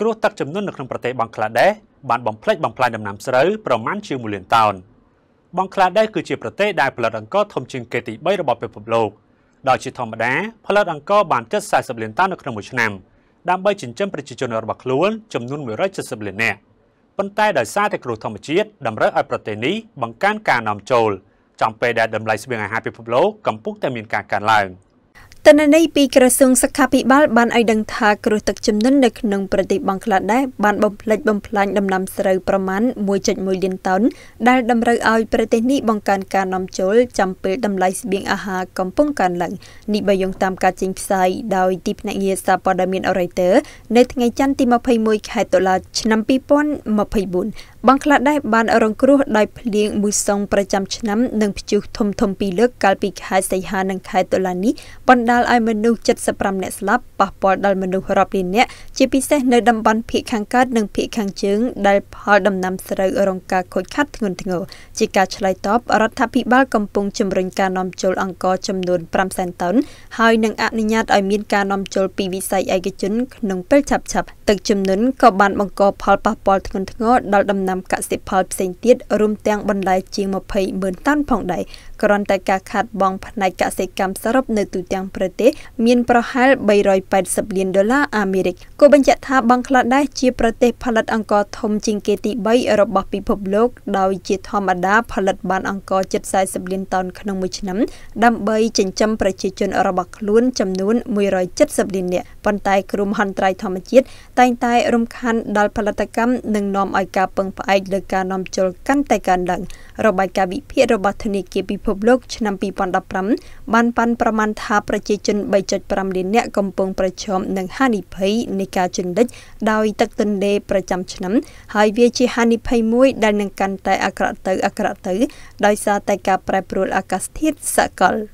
គ្រោះទឹកចំនួននៅក្នុងប្រទេសបង់ក្លាដេសបានបំផ្លិចបំផ្លាញដំណាំស្រូវប្រមាណជាង1លានតោនបង់ក្លាដេសគឺជាប្រទេសដែលផលិតអង្ករធំជាងគេទី3របស់ពិភពលោកដោយជាធម្មតាផលិតអង្ករបានជិត40លានតោននៅក្នុងមួយឆ្នាំដើម្បីចិញ្ចឹមប្រជាជនរបស់ខ្លួនចំនួន170លាននាក់ប៉ុន្តែដោយសារតែគ្រោះធម្មជាតិតម្រូវឲ្យប្រទេសនេះបង្កើនការនាំចូលចំពេលដែលតម្លៃស្បៀងអាហារពិភពលោកកំពុងតែមានការកើនឡើង។តនន័យពីក្រសួងសុខាភិបាលបានឲ្យដឹងថាគ្រោះទឹកជំនន់នៅក្នុងប្រទេសបង់ក្លាដេសបានបំផ្លិចបំផ្លាញដំណាំស្រូវប្រមាណ1.1លានតោនដែលតម្រូវឲ្យប្រទេសនេះបង្កើនការនាំចូលចាំពេលតម្លៃស្បៀងអាហារកំពុងកើនឡើងនេះបើយោងតាមការចេញផ្សាយដោយទីភ្នាក់ងារសារព័ត៌មាន Reuters នៅថ្ងៃច័ន្ទទី21ខែតុលាឆ្នាំ2024បង់ក្លាដេសបានរងគ្រោះដោយភ្លៀងមូសុងប្រចាំឆ្នាំនិងព្យុះធំៗពីរលើកកាលពីខែសីហានិងខែតុលានេះបណ្ដាដាលឲ្យមនុស្ស75នាក់ស្លាប់ប៉ះពាល់ដល់មនុស្សរាប់លាននាក់ជាពិសេសនៅតំបន់ភៀកខាងកើតនិងភៀកខាងជើងដែលផលដំណាំស្រូវរងការខូចខាតធ្ងន់ធ្ងរជាការឆ្លើយតបរដ្ឋាភិបាលកំពុងជំរុញការនាំចូលអង្ករចំនួន5សែនតុនហើយនឹងអនុញ្ញាតឲ្យមានការនាំចូលពីវិស័យឯកជនក្នុងពេលឆាប់ៗទឹកជំនន់ក៏បានបង្កផលប៉ះពាល់ធ្ងន់ធ្ងរដល់ដំណាំកសិផលផ្សេងទៀតរួមទាំងបន្លែជាង20ម៉ឺនតោនផងដែរគ្រាន់តែការខាតបង់ផ្នែកកសិកម្មសរុបនៅទូទាំងប្ររទេសមានប្រហែល380លានដុល្លារអាមេរិកគូបញ្ជាក់ថាបង់ក្លាដេសជាប្រទេសផលិតអង្ករធំជាងគេទី3របស់ពិភពលោកដោយជា ធម្មតាផលិត បានអង្ករជិត40លានតោនក្នុងមួយឆ្នាំដើម្បីចិញ្ចឹមប្រជាជនរបស់ខ្លួនចំនួន170លាននាក់ប៉ុន្តែគ្រោះមហន្តរាយធម្មជាតិតែងតែរំខាន ដល់ផលិតកម្មនិងនាំឲ្យការពឹងផ្អែកលើការនាំចូលកាន់តែកើនឡើងរបាយការណ៍វិភាគរបស់ធនាគារពិភពលោកឆ្នាំ2015បានប៉ាន់ប្រមាណថាប្រជាប្រជាជន3.5លាននាក់កំពុងប្រឈមនឹងហានិភ័យនៃការជន់លិចដោយទឹកទន្លេប្រចាំឆ្នាំហើយវាជាហានិភ័យមួយ ដែលនឹងកាន់តែអាក្រក់ទៅអាក្រក់ទៅដោយសារតែការប្រែប្រួលអាកាសធាតុសកល។